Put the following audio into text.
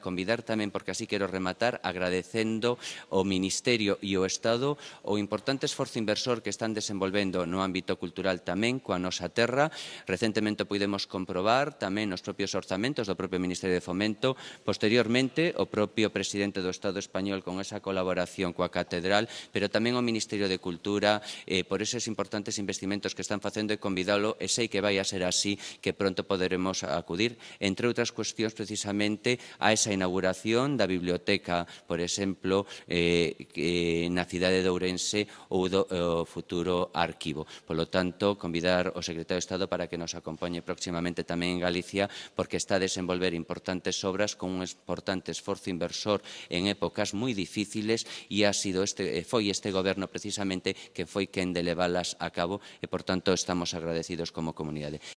Convidar tamén, porque así quero rematar, agradecendo ao Ministerio e ao Estado o importante esforzo inversor que están desenvolvendo no ámbito cultural tamén coa nosa terra. Recentemente podemos comprobar tamén nos propios orzamentos do propio Ministerio de Fomento. Posteriormente, o propio presidente do Estado español con esa colaboración coa Catedral, pero tamén o Ministerio de Cultura eh, por eses importantes investimentos que están facendo e convidalo e sei que vai a ser así que pronto poderemos acudir, entre outras cuestións precisamente a esa esa inauguración da biblioteca, por exemplo, eh, eh, na cidade de Ourense ou do eh, futuro arquivo. Por lo tanto, convidar o secretario de Estado para que nos acompañe próximamente tamén en Galicia, porque está a desenvolver importantes obras con un importante esforzo inversor en épocas moi difíciles e ha sido este, eh, foi este goberno precisamente que foi quen de leválas a cabo e, por tanto, estamos agradecidos como comunidade.